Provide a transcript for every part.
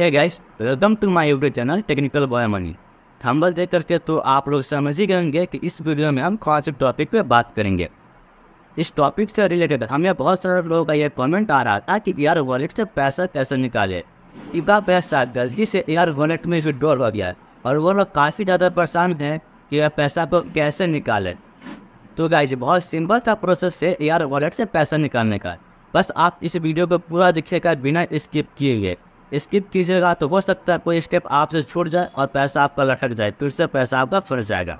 है guys welcome to my YouTube channel technical boy money thumbnail देख करके तो आप लोग समझ ही गएंगे कि इस वीडियो में हम कौन से टॉपिक पे बात करेंगे इस टॉपिक से रिलेटेड हमें बहुत सारे लोगों का ये कमेंट आ रहा था कि एयर वॉलेट से पैसा कैसे निकाले इनका पैसा गलती से एयर वॉलेट में विड्रॉल हो गया और वो लोग काफ़ी ज़्यादा परेशान हैं कि यह पैसा को कैसे निकालें तो गाइज बहुत सिंपल सा प्रोसेस है एयर वॉलेट से पैसा निकालने का बस आप इस वीडियो को पूरा दिखेगा बिना स्किप किए हुए स्किप कीजिएगा तो हो सकता है कोई स्टेप आपसे छूट जाए और पैसा आपका लटक जाए फिर से पैसा आपका फंस जाएगा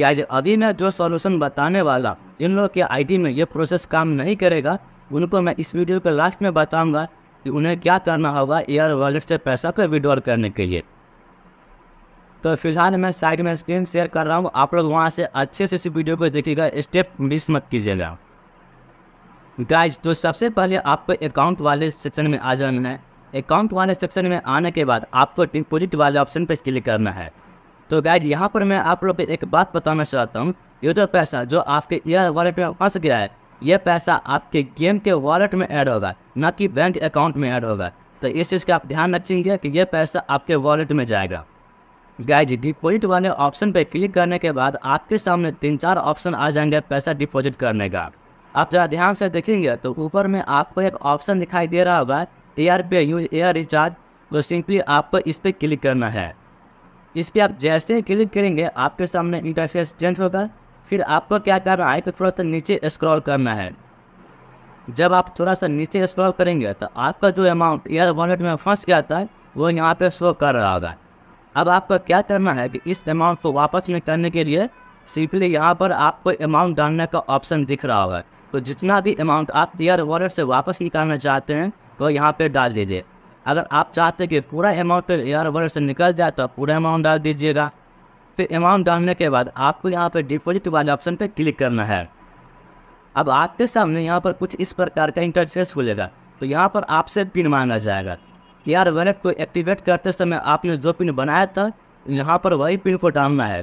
गाइज अभी मैं जो सॉल्यूशन बताने वाला जिन लोग के आईडी में ये प्रोसेस काम नहीं करेगा उनको मैं इस वीडियो के लास्ट में बताऊंगा कि उन्हें क्या करना होगा एयर वॉलेट से पैसा का विड्रॉल करने के लिए तो फिलहाल मैं साइड में स्क्रीन शेयर कर रहा हूँ आप लोग वहाँ से अच्छे से इस वीडियो को देखिएगा स्टेप मिस मत कीजिएगा गाइज तो सबसे पहले आपको अकाउंट वाले सेक्शन में आ जाना है अकाउंट वाले सेक्शन में आने के बाद आपको डिपोजिट वाले ऑप्शन पर क्लिक करना है तो गाइज यहाँ पर मैं आप लोग एक बात बताना चाहता हूँ ये जो तो पैसा जो आपके ईयर वॉलेट में फंस गया है ये पैसा आपके गेम के वॉलेट में ऐड होगा ना कि बैंक अकाउंट में ऐड होगा तो इस चीज़ का आप ध्यान रखेंगे कि यह पैसा आपके वॉलेट में जाएगा गाइज डिपोजिट वाले ऑप्शन पर क्लिक करने के बाद आपके सामने तीन चार ऑप्शन आ जाएंगे पैसा डिपोजिट करने का आप ज़रा ध्यान से देखेंगे तो ऊपर में आपको एक ऑप्शन दिखाई दे रहा होगा A R pay use air recharge वो सिंपली आपको इस पर क्लिक करना है इस पर आप जैसे ही क्लिक करेंगे आपके सामने इंटरफेस चेंज होगा फिर आपको क्या करना है आई थोड़ा सा नीचे स्क्रॉल करना है जब आप थोड़ा सा नीचे स्क्रॉल करेंगे तो आपका जो अमाउंट एयर वॉलेट में फंस गया था वो यहाँ पे शो कर रहा होगा अब आपको क्या करना है कि इस अमाउंट को वापस में करने के लिए सिंपली यहाँ पर आपको अमाउंट डालने का ऑप्शन दिख रहा होगा तो जितना भी अमाउंट आप एयर वॉलेट से वापस निकालना चाहते हैं को यहाँ पर डाल दीजिए अगर आप चाहते कि पूरा अमाउंट पर एयर वर्ड से निकल जाए तो पूरा अमाउंट डाल दीजिएगा फिर अमाउंट डालने के बाद आपको यहाँ पर डिपॉजिट वाले ऑप्शन पर क्लिक करना है अब आपके सामने यहाँ पर कुछ इस प्रकार का इंटरफेस खुलेगा तो यहाँ पर आपसे पिन मांगा जाएगा एयर वैलेट को एक्टिवेट करते समय आपने जो पिन बनाया था यहाँ पर वही पिन को डालना है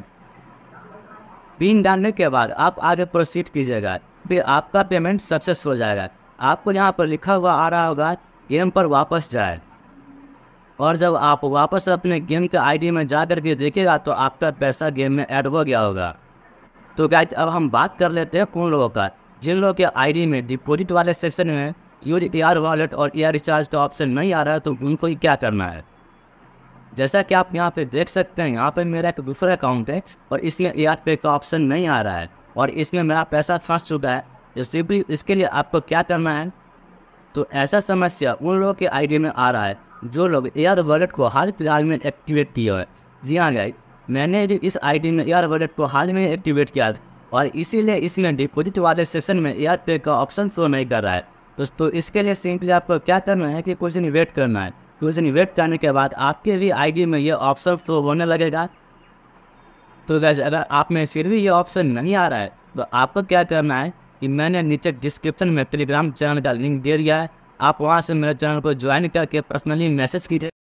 पिन डालने के बाद आप आगे प्रोसीड कीजिएगा फिर आपका पेमेंट सक्सेस हो जाएगा आपको यहाँ पर लिखा हुआ आ रहा होगा गेम पर वापस जाए और जब आप वापस अपने गेम के आईडी में जा कर के देखेगा तो आपका पैसा गेम में ऐड हो गया होगा तो क्या अब हम बात कर लेते हैं उन लोगों का जिन लोगों के आईडी में डिपोजिट वाले सेक्शन में यूज आर वॉलेट और एयर रिचार्ज का ऑप्शन नहीं आ रहा है तो उनको ही क्या करना है जैसा कि आप यहाँ पे देख सकते हैं यहाँ पे मेरा एक दूसरा अकाउंट है और इसमें ए पे का ऑप्शन नहीं आ रहा है और इसमें मेरा पैसा फंस चुका है सिंपली तो इसके लिए आपको क्या करना है तो ऐसा समस्या उन लोगों के आईडी में आ रहा है जो लोग एयर वॉलेट को हाल फिलहाल में एक्टिवेट किए हुए जी हाँ गाइड मैंने भी इस आईडी में एयर वॉलेट को हाल में एक्टिवेट किया और इसीलिए इसमें डिपोजिट वाले सेक्शन में एयर पे का ऑप्शन शो नहीं कर रहा है दोस्तों इसके लिए सिंपली आपको क्या करना है कि कुछ दिन वेट करना है कुछ दिन वेट करने के बाद आपके भी आईडी में ये ऑप्शन शो होने लगेगा तो गैस अगर आप में फिर भी ये ऑप्शन नहीं आ रहा है तो आपको क्या करना है कि मैंने नीचे डिस्क्रिप्शन में टेलीग्राम चैनल का लिंक दे दिया है आप वहाँ से मेरे चैनल को ज्वाइन करके पर्सनली मैसेज कीजिए